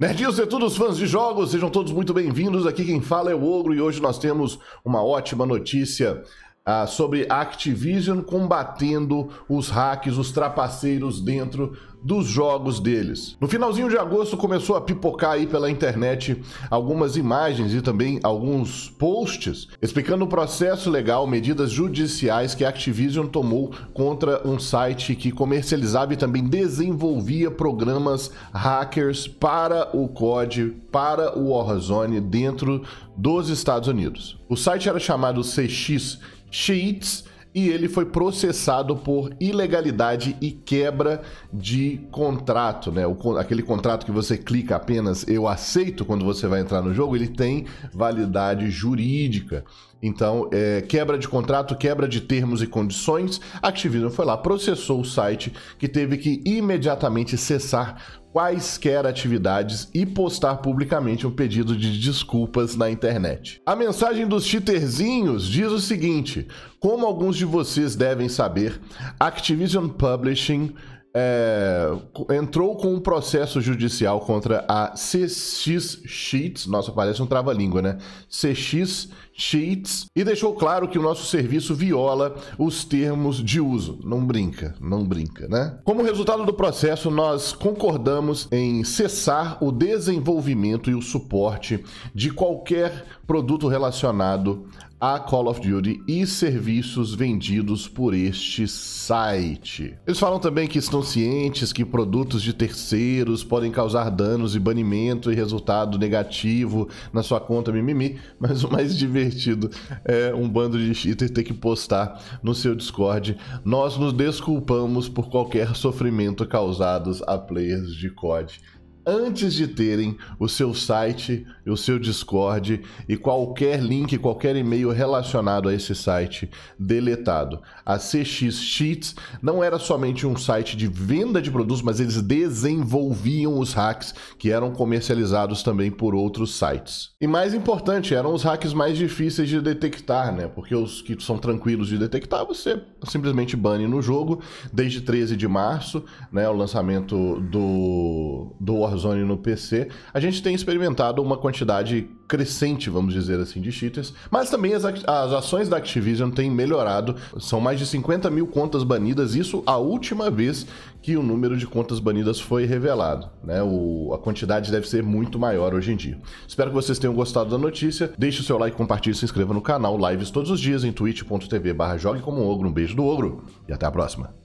Nerdinhos e todos os fãs de jogos, sejam todos muito bem-vindos. Aqui quem fala é o Ogro e hoje nós temos uma ótima notícia ah, sobre a Activision combatendo os hacks, os trapaceiros dentro dos jogos deles. No finalzinho de agosto começou a pipocar aí pela internet algumas imagens e também alguns posts explicando o processo legal, medidas judiciais que a Activision tomou contra um site que comercializava e também desenvolvia programas hackers para o COD, para o Warzone dentro dos Estados Unidos. O site era chamado CX xiites e ele foi processado por ilegalidade e quebra de contrato, né? O, aquele contrato que você clica apenas eu aceito quando você vai entrar no jogo, ele tem validade jurídica. Então, é, quebra de contrato, quebra de termos e condições. Activision foi lá, processou o site que teve que imediatamente cessar quaisquer atividades e postar publicamente um pedido de desculpas na internet. A mensagem dos cheaterzinhos diz o seguinte: como alguns de vocês devem saber, Activision Publishing é, entrou com um processo judicial contra a CX Sheets, nossa, parece um trava-língua, né? CX Sheets, e deixou claro que o nosso serviço viola os termos de uso. Não brinca, não brinca, né? Como resultado do processo, nós concordamos em cessar o desenvolvimento e o suporte de qualquer produto relacionado a Call of Duty e serviços vendidos por este site. Eles falam também que estão cientes que produtos de terceiros podem causar danos e banimento e resultado negativo na sua conta mimimi, mas o mais divertido é um bando de cheater ter que postar no seu Discord. Nós nos desculpamos por qualquer sofrimento causado a players de COD antes de terem o seu site, o seu Discord e qualquer link, qualquer e-mail relacionado a esse site deletado. A CX Sheets não era somente um site de venda de produtos, mas eles desenvolviam os hacks que eram comercializados também por outros sites. E mais importante, eram os hacks mais difíceis de detectar, né? Porque os que são tranquilos de detectar, você simplesmente bane no jogo. Desde 13 de março, né, o lançamento do do Warzone no PC, a gente tem experimentado uma quantidade crescente, vamos dizer assim, de cheaters, mas também as, as ações da Activision têm melhorado. São mais de 50 mil contas banidas, isso a última vez que o número de contas banidas foi revelado. Né? O, a quantidade deve ser muito maior hoje em dia. Espero que vocês tenham gostado da notícia. Deixe o seu like, compartilhe, se inscreva no canal. Lives todos os dias em twitch.tv jogue como ogro. Um beijo do ogro e até a próxima.